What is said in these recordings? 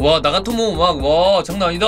와 나가토모 막 와 장난 아니다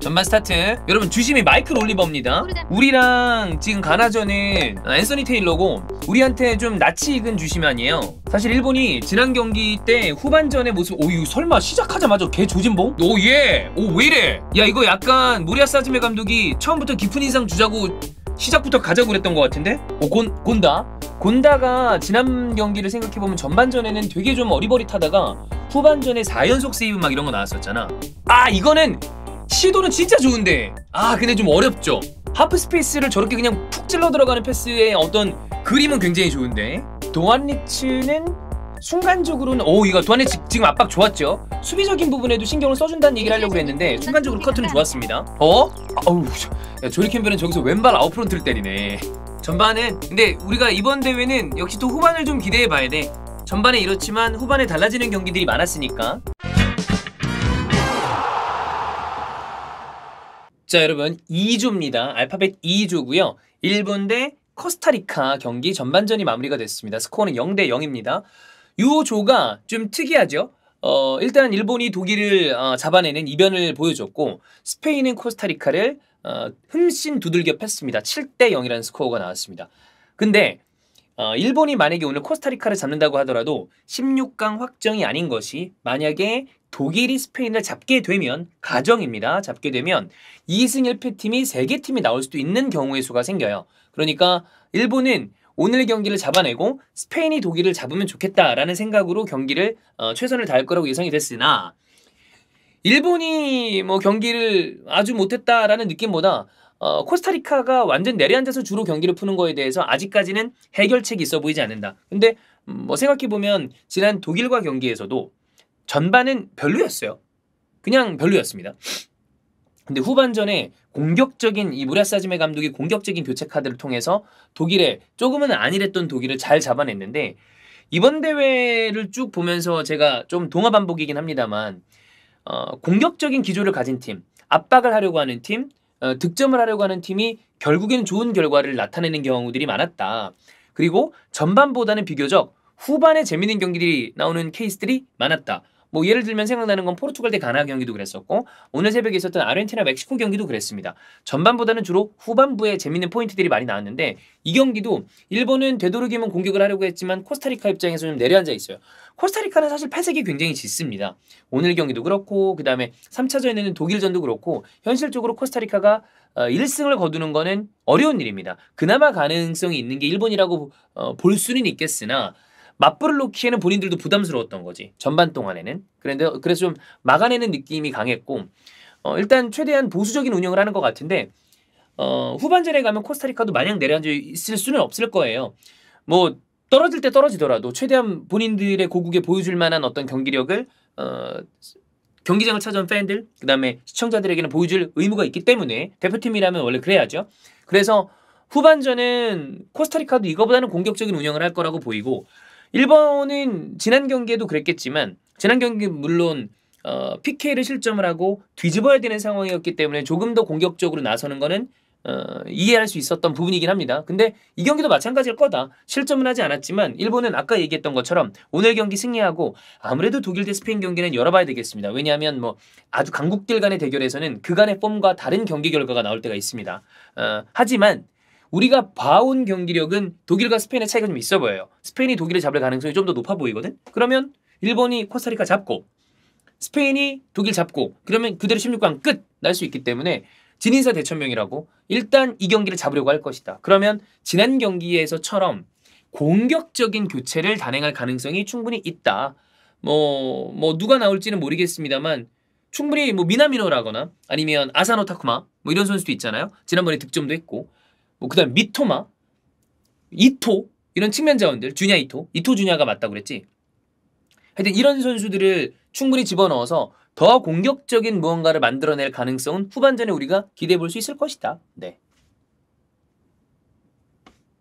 전반 스타트 여러분 주심이 마이클 올리버입니다 우리랑 지금 가나전은 앤서니 테일러고 우리한테 좀 낯이 익은 주심 아니에요 사실 일본이 지난 경기 때 후반전의 모습 오유 설마 시작하자마자 개 조진봉? 오예오 왜이래 야 이거 약간 무리아 사즈메 감독이 처음부터 깊은 인상 주자고 시작부터 가자고 그랬던 것 같은데? 오 곤, 곤다 곤다가 지난 경기를 생각해보면 전반전에는 되게 좀어리버리타다가 후반전에 4연속 세이브 막 이런 거 나왔었잖아 아 이거는 시도는 진짜 좋은데 아 근데 좀 어렵죠 하프스페이스를 저렇게 그냥 푹 찔러 들어가는 패스의 어떤 그림은 굉장히 좋은데 도안 리츠는 순간적으로는 오 이거 도안리츠 지금 압박 좋았죠 수비적인 부분에도 신경을 써준다는 얘기를 하려고 했는데 순간적으로 커트는 좋았습니다 어? 아우 조리 캠벨은 저기서 왼발 아웃프론트를 때리네 전반은 근데 우리가 이번 대회는 역시 또 후반을 좀 기대해봐야 돼 전반에 이렇지만 후반에 달라지는 경기들이 많았으니까 자 여러분 2조입니다. 알파벳 2조고요. 일본 대 코스타리카 경기 전반전이 마무리가 됐습니다. 스코어는 0 대 0입니다. 이 조가 좀 특이하죠. 어, 일단 일본이 독일을 어, 잡아내는 이변을 보여줬고 스페인은 코스타리카를 어, 흠씬 두들겨 팼습니다. 7 대 0이라는 스코어가 나왔습니다. 근데 어, 일본이 만약에 오늘 코스타리카를 잡는다고 하더라도 16강 확정이 아닌 것이 만약에 독일이 스페인을 잡게 되면 가정입니다. 잡게 되면 2승 1패 팀이 3개 팀이 나올 수도 있는 경우의 수가 생겨요. 그러니까 일본은 오늘 경기를 잡아내고 스페인이 독일을 잡으면 좋겠다라는 생각으로 경기를 어, 최선을 다할 거라고 예상이 됐으나 일본이 뭐 경기를 아주 못했다라는 느낌보다 어, 코스타리카가 완전 내려앉아서 주로 경기를 푸는 거에 대해서 아직까지는 해결책이 있어 보이지 않는다. 근데 음, 뭐 생각해 보면 지난 독일과 경기에서도 전반은 별로였어요. 그냥 별로였습니다. 근데 후반전에 공격적인 이 무라사지메 감독이 공격적인 교체 카드를 통해서 독일에 조금은 안일했던 독일을 잘 잡아냈는데 이번 대회를 쭉 보면서 제가 좀 동화 반복이긴 합니다만 어, 공격적인 기조를 가진 팀, 압박을 하려고 하는 팀, 어, 득점을 하려고 하는 팀이 결국에는 좋은 결과를 나타내는 경우들이 많았다. 그리고 전반보다는 비교적 후반에 재밌는 경기들이 나오는 케이스들이 많았다. 뭐 예를 들면 생각나는 건 포르투갈 대 가나 경기도 그랬었고 오늘 새벽에 있었던 아르헨티나 멕시코 경기도 그랬습니다. 전반보다는 주로 후반부에 재밌는 포인트들이 많이 나왔는데 이 경기도 일본은 되도록이면 공격을 하려고 했지만 코스타리카 입장에서 좀 내려앉아 있어요. 코스타리카는 사실 패색이 굉장히 짙습니다. 오늘 경기도 그렇고 그다음에 3차전에는 독일전도 그렇고 현실적으로 코스타리카가 1승을 어, 거두는 거는 어려운 일입니다. 그나마 가능성이 있는 게 일본이라고 어, 볼 수는 있겠으나 맞불을 놓기에는 본인들도 부담스러웠던 거지 전반 동안에는 그런데 그래서 좀 막아내는 느낌이 강했고 어, 일단 최대한 보수적인 운영을 하는 것 같은데 어, 후반전에 가면 코스타리카도 마냥 내려앉아 있을 수는 없을 거예요. 뭐 떨어질 때 떨어지더라도 최대한 본인들의 고국에 보여줄 만한 어떤 경기력을 어, 경기장을 찾아온 팬들 그다음에 시청자들에게는 보여줄 의무가 있기 때문에 대표팀이라면 원래 그래야죠. 그래서 후반전은 코스타리카도 이거보다는 공격적인 운영을 할 거라고 보이고 일본은 지난 경기에도 그랬겠지만 지난 경기 물론 어, PK를 실점을 하고 뒤집어야 되는 상황이었기 때문에 조금 더 공격적으로 나서는 거는 어, 이해할 수 있었던 부분이긴 합니다. 근데 이 경기도 마찬가지일 거다. 실점은 하지 않았지만 일본은 아까 얘기했던 것처럼 오늘 경기 승리하고 아무래도 독일 대 스페인 경기는 열어봐야 되겠습니다. 왜냐하면 뭐 아주 강국들 간의 대결에서는 그간의 폼과 다른 경기 결과가 나올 때가 있습니다. 어, 하지만 우리가 봐온 경기력은 독일과 스페인의 차이가 좀 있어 보여요. 스페인이 독일을 잡을 가능성이 좀 더 높아 보이거든. 그러면 일본이 코스타리카 잡고 스페인이 독일 잡고 그러면 그대로 16강 끝 날 수 있기 때문에 진인사 대천명이라고 일단 이 경기를 잡으려고 할 것이다. 그러면 지난 경기에서처럼 공격적인 교체를 단행할 가능성이 충분히 있다. 뭐, 뭐, 누가 나올지는 모르겠습니다만, 충분히 뭐, 미나미노라거나, 아니면 아사노 타쿠마, 뭐, 이런 선수도 있잖아요. 지난번에 득점도 했고, 뭐 그다음 미토마, 이토 이런 측면 자원들 주냐 이토, 이토 주냐가 맞다 그랬지. 하여튼 이런 선수들을 충분히 집어넣어서 더 공격적인 무언가를 만들어낼 가능성은 후반전에 우리가 기대해 볼 수 있을 것이다. 네.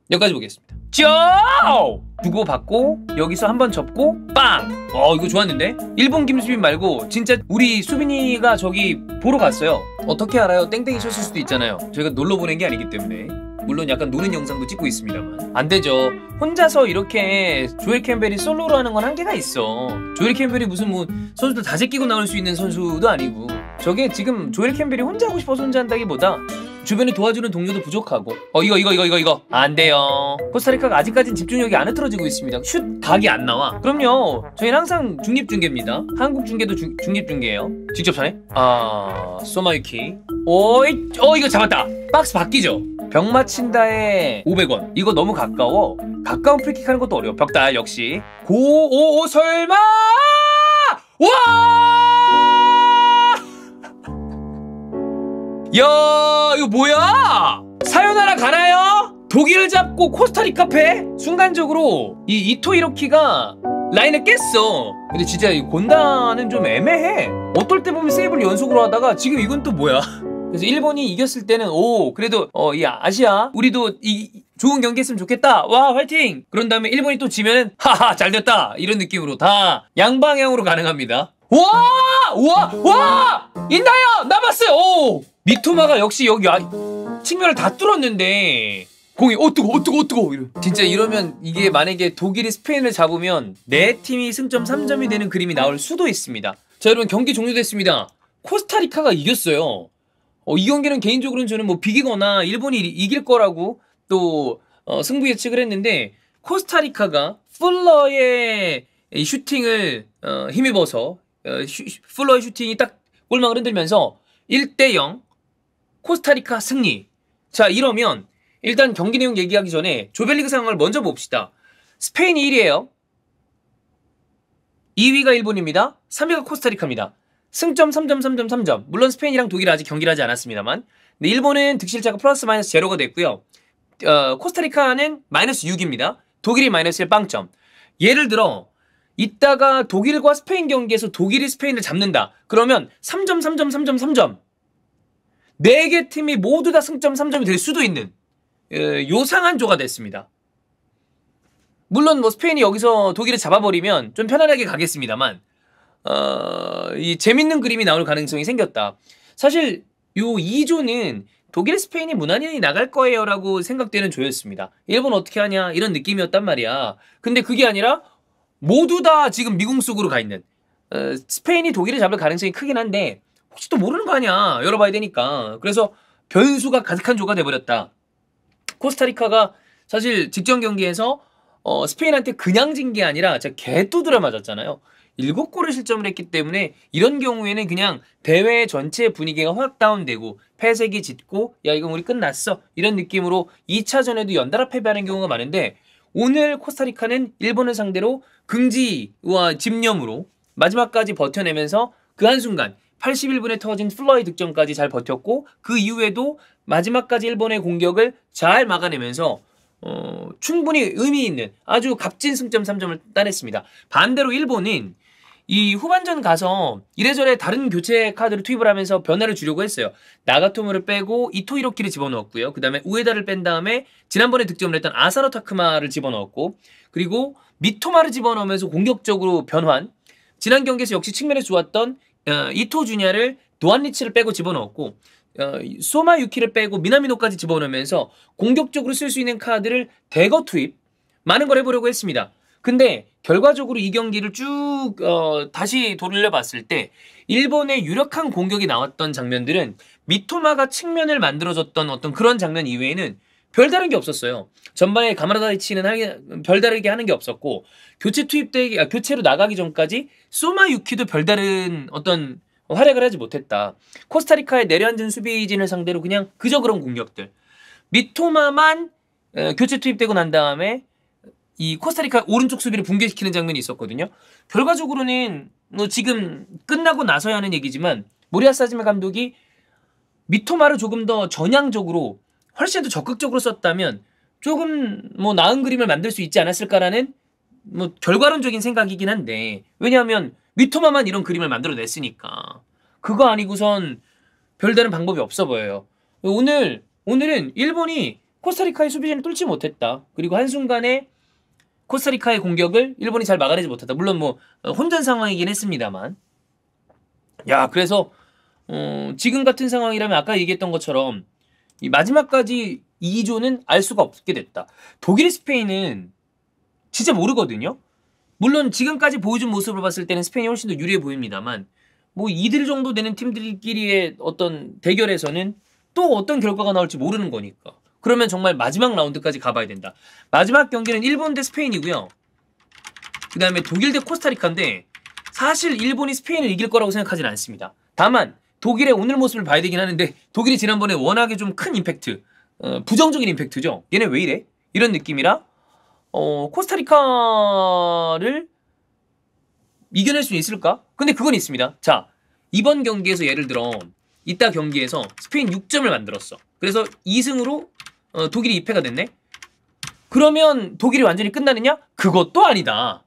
여기까지 보겠습니다. 쪼! 두고받고 여기서 한번 접고 빵! 어 이거 좋았는데? 일본 김수빈 말고 진짜 우리 수빈이가 저기 보러 갔어요. 어떻게 알아요? 땡땡이 쳤을 수도 있잖아요. 저희가 놀러 보낸 게 아니기 때문에. 물론 약간 노는 영상도 찍고 있습니다만 안 되죠 혼자서 이렇게 조엘 캠벨이 솔로로 하는 건 한계가 있어 조엘 캠벨이 무슨 뭐 선수들 다 제끼고 나올 수 있는 선수도 아니고 저게 지금 조엘 캠벨이 혼자 하고 싶어서 혼자 한다기보다 주변에 도와주는 동료도 부족하고 어 이거 이거 이거 이거 이거 안 돼요 코스타리카가 아직까진 집중력이 안 흐트러지고 있습니다 슛 각이 안 나와 그럼요 저희는 항상 중립중계입니다 한국 중계도 주, 중립중계예요 직접 전해? 아 소마유키 오이 어, 어 이거 잡았다 박스 바뀌죠 병 맞힌다에 500원 이거 너무 가까워 가까운 프리킥 하는 것도 어려워 벽다 역시 고오오 설마 와 야, 이거 뭐야? 사요나라 가나요? 독일 잡고 코스타리카 패? 순간적으로 이 이토 이로키가 라인을 깼어 근데 진짜 이 곤다는 좀 애매해 어떨 때 보면 세이브를 연속으로 하다가 지금 이건 또 뭐야 그래서 일본이 이겼을 때는 오 그래도 어이 아시아 우리도 이 좋은 경기 했으면 좋겠다. 와, 화이팅! 그런 다음에 일본이 또 지면은, 하하, 잘 됐다! 이런 느낌으로 다 양방향으로 가능합니다. 와! 와! 와! 인다요! 남았어요! 오! 미토마가 역시 여기 아, 측면을 다 뚫었는데, 공이, 어, 뜨거, 어, 뜨거, 어, 뜨거! 이 진짜 이러면 이게 만약에 독일이 스페인을 잡으면 내 네 팀이 승점 3점이 되는 그림이 나올 수도 있습니다. 자, 여러분, 경기 종료됐습니다. 코스타리카가 이겼어요. 어, 이 경기는 개인적으로는 저는 뭐 비기거나 일본이 이길 거라고 또 어, 승부 예측을 했는데 코스타리카가 플러의 슈팅을 어, 힘입어서 어, 슈, 플러의 슈팅이 딱 골망을 흔들면서 1대 0 코스타리카 승리. 자 이러면 일단 경기 내용 얘기하기 전에 조별리그 상황을 먼저 봅시다. 스페인이 1위예요. 2위가 일본입니다. 3위가 코스타리카입니다. 승점 3점 3점 3점 물론 스페인이랑 독일은 아직 경기를 하지 않았습니다만 근데 일본은 득실차가 플러스 마이너스 제로가 됐고요 어, 코스타리카는 마이너스 6입니다 독일이 마이너스 1 빵점 예를 들어 이따가 독일과 스페인 경기에서 독일이 스페인을 잡는다 그러면 3점 3점 3점 3점 4개 팀이 모두 다 승점 3점이 될 수도 있는 에, 예, 요상한 조가 됐습니다 물론 뭐 스페인이 여기서 독일을 잡아버리면 좀 편안하게 가겠습니다만 어... 이 재밌는 그림이 나올 가능성이 생겼다. 사실 요 2조는 독일 스페인이 무난히 나갈 거예요라고 생각되는 조였습니다. 일본 어떻게 하냐 이런 느낌이었단 말이야. 근데 그게 아니라 모두 다 지금 미궁 속으로 가 있는 어, 스페인이 독일을 잡을 가능성이 크긴 한데 혹시 또 모르는 거 아니야 열어봐야 되니까 그래서 변수가 가득한 조가 돼버렸다. 코스타리카가 사실 직전 경기에서 어, 스페인한테 그냥 진 게 아니라 진짜 개뚜드려 맞았잖아요. 7골을 실점을 했기 때문에 이런 경우에는 그냥 대회 전체 분위기가 확 다운되고 패색이 짙고 야 이건 우리 끝났어 이런 느낌으로 2차전에도 연달아 패배하는 경우가 많은데 오늘 코스타리카는 일본을 상대로 긍지와 집념으로 마지막까지 버텨내면서 그 한순간 81분에 터진 플러이 득점까지 잘 버텼고 그 이후에도 마지막까지 일본의 공격을 잘 막아내면서 어, 충분히 의미 있는 아주 값진 승점 3점을 따냈습니다. 반대로 일본은 이 후반전 가서 이래저래 다른 교체 카드를 투입을 하면서 변화를 주려고 했어요. 나가토무를 빼고 이토 이로키를 집어넣었고요. 그 다음에 우에다를 뺀 다음에 지난번에 득점을 했던 아사노 타크마를 집어넣었고 그리고 미토마를 집어넣으면서 공격적으로 변환 지난 경기에서 역시 측면에 좋았던 어, 이토 주니아를 도안리치를 빼고 집어넣었고 어, 소마 유키를 빼고 미나미노까지 집어넣으면서 공격적으로 쓸 수 있는 카드를 대거 투입 많은 걸 해보려고 했습니다. 근데 결과적으로 이 경기를 쭉 어, 다시 돌려봤을 때 일본의 유력한 공격이 나왔던 장면들은 미토마가 측면을 만들어줬던 어떤 그런 장면 이외에는 별다른 게 없었어요. 전반에 가마라다이치는 하 별다르게 하는 게 없었고 교체 투입되기 아, 교체로 나가기 전까지 소마 유키도 별다른 어떤 활약을 하지 못했다. 코스타리카의 내려앉은 수비진을 상대로 그냥 그저 그런 공격들. 미토마만 어, 교체 투입되고 난 다음에 이 코스타리카 오른쪽 수비를 붕괴시키는 장면이 있었거든요. 결과적으로는 뭐 지금 끝나고 나서야 하는 얘기지만 모리아 사지메 감독이 미토마를 조금 더 전향적으로 훨씬 더 적극적으로 썼다면 조금 뭐 나은 그림을 만들 수 있지 않았을까라는 뭐 결과론적인 생각이긴 한데 왜냐하면 미토마만 이런 그림을 만들어냈으니까 그거 아니고선 별다른 방법이 없어 보여요. 오늘 오늘은 일본이 코스타리카의 수비진을 뚫지 못했다. 그리고 한순간에 코스타리카의 공격을 일본이 잘 막아내지 못했다. 물론 뭐 어, 혼전 상황이긴 했습니다만. 야, 그래서 어, 지금 같은 상황이라면 아까 얘기했던 것처럼 이 마지막까지 2조는 알 수가 없게 됐다. 독일, 스페인은 진짜 모르거든요. 물론 지금까지 보여준 모습을 봤을 때는 스페인이 훨씬 더 유리해 보입니다만 뭐 이들 정도 되는 팀들끼리의 어떤 대결에서는 또 어떤 결과가 나올지 모르는 거니까. 그러면 정말 마지막 라운드까지 가봐야 된다. 마지막 경기는 일본 대 스페인이고요. 그 다음에 독일 대 코스타리카인데 사실 일본이 스페인을 이길 거라고 생각하진 않습니다. 다만 독일의 오늘 모습을 봐야 되긴 하는데 독일이 지난번에 워낙에 좀 큰 임팩트, 어, 부정적인 임팩트죠. 얘네 왜 이래? 이런 느낌이라 어, 코스타리카를 이겨낼 수 있을까? 근데 그건 있습니다. 자, 이번 경기에서 예를 들어 이따 경기에서 스페인 6점을 만들었어. 그래서 2승으로 어, 독일이 2패가 됐네. 그러면 독일이 완전히 끝나느냐? 그것도 아니다.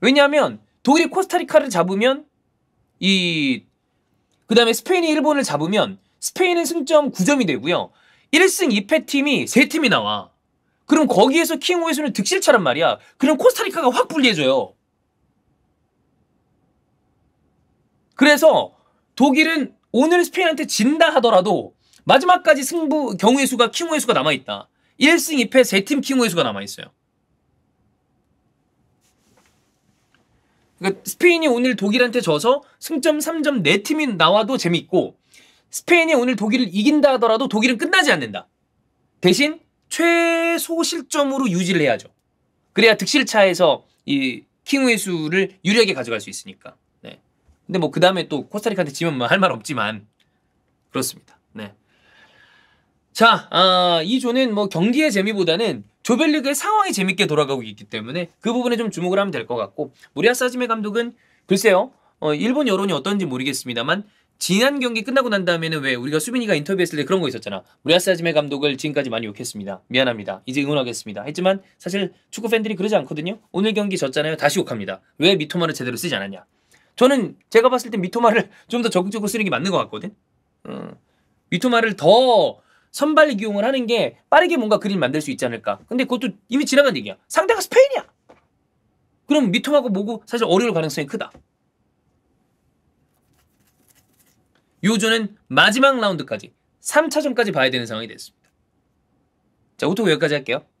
왜냐하면 독일이 코스타리카를 잡으면 이 그다음에 스페인이 일본을 잡으면 스페인은 승점 9점이 되고요. 1승 2패 팀이 3팀이 나와. 그럼 거기에서 킹우에서는 득실차란 말이야. 그럼 코스타리카가 확 불리해져요. 그래서 독일은 오늘 스페인한테 진다 하더라도 마지막까지 승부 경우의 수가 킹우의 수가 남아 있다. 1승 2패 3팀 킹우의 수가 남아 있어요. 그러니까 스페인이 오늘 독일한테 져서 승점 3점 4팀이 나와도 재밌고 스페인이 오늘 독일을 이긴다 하더라도 독일은 끝나지 않는다. 대신 최소 실점으로 유지를 해야죠. 그래야 득실차에서 이 킹우의 수를 유리하게 가져갈 수 있으니까. 네. 근데 뭐 그 다음에 또 코스타리카한테 지면 뭐할말 없지만 그렇습니다. 네. 자, 아, 이 조는 뭐 경기의 재미보다는 조별리그의 상황이 재밌게 돌아가고 있기 때문에 그 부분에 좀 주목을 하면 될 것 같고 무리아 사지메 감독은 글쎄요, 어, 일본 여론이 어떤지 모르겠습니다만 지난 경기 끝나고 난 다음에는 왜 우리가 수빈이가 인터뷰했을 때 그런 거 있었잖아. 무리아사지메 감독을 지금까지 많이 욕했습니다. 미안합니다. 이제 응원하겠습니다. 했지만 사실 축구 팬들이 그러지 않거든요. 오늘 경기 졌잖아요. 다시 욕합니다. 왜 미토마를 제대로 쓰지 않았냐. 저는 제가 봤을 때 미토마를 좀 더 적극적으로 쓰는 게 맞는 것 같거든. 음, 미토마를 더 선발 기용을 하는 게 빠르게 뭔가 그림 만들 수 있지 않을까. 근데 그것도 이미 지나간 얘기야. 상대가 스페인이야. 그럼 미토마고 뭐고 사실 어려울 가능성이 크다. 요조는 마지막 라운드까지 3차전까지 봐야 되는 상황이 됐습니다. 자, 오토 여기까지 할게요.